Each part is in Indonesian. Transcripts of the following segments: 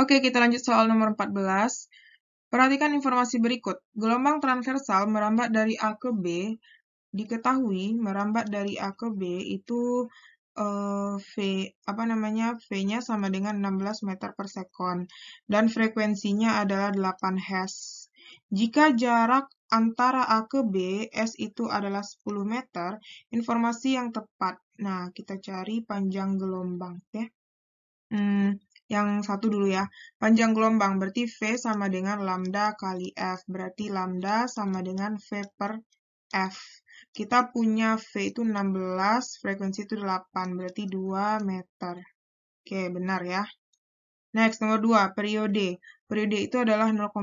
Oke, kita lanjut soal nomor 14. Perhatikan informasi berikut. Gelombang transversal merambat dari A ke B diketahui merambat dari A ke B itu uh, V apa namanya V-nya sama dengan 16 meter per sekon dan frekuensinya adalah 8 Hz. Jika jarak antara A ke B, S itu adalah 10 meter, informasi yang tepat. Nah, kita cari panjang gelombang. ya. Hmm, yang satu dulu ya. Panjang gelombang berarti V sama dengan lambda kali F. Berarti lambda sama dengan V per F. Kita punya V itu 16, frekuensi itu 8, berarti 2 meter. Oke, benar ya. Next, nomor 2, periode. Periode itu adalah 0,2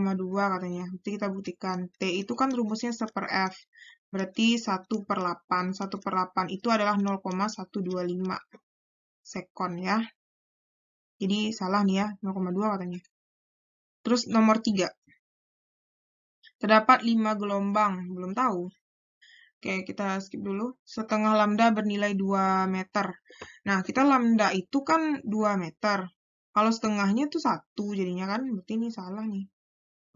katanya. Berarti kita buktikan. T itu kan rumusnya 1 per F. Berarti 1 per 8. 1 per 8 itu adalah 0,125 sekon ya. Jadi salah nih ya, 0,2 katanya. Terus nomor 3. Terdapat 5 gelombang, belum tahu. Oke, kita skip dulu. Setengah lambda bernilai 2 meter. Nah, kita lambda itu kan 2 meter. Kalau setengahnya itu satu jadinya kan, berarti ini salah nih.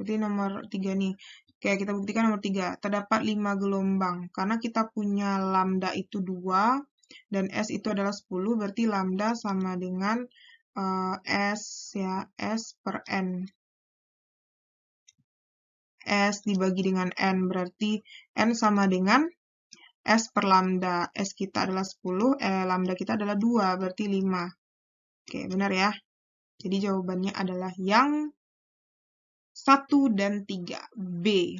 Berarti nomor 3 nih. Oke, kita buktikan nomor 3. Terdapat 5 gelombang. Karena kita punya lambda itu 2, dan S itu adalah 10, berarti lambda sama dengan uh, S ya, S per N. S dibagi dengan N, berarti N sama dengan S per lambda. S kita adalah 10, eh, lambda kita adalah 2, berarti 5. Oke, benar ya. Jadi jawabannya adalah yang 1 dan 3, B.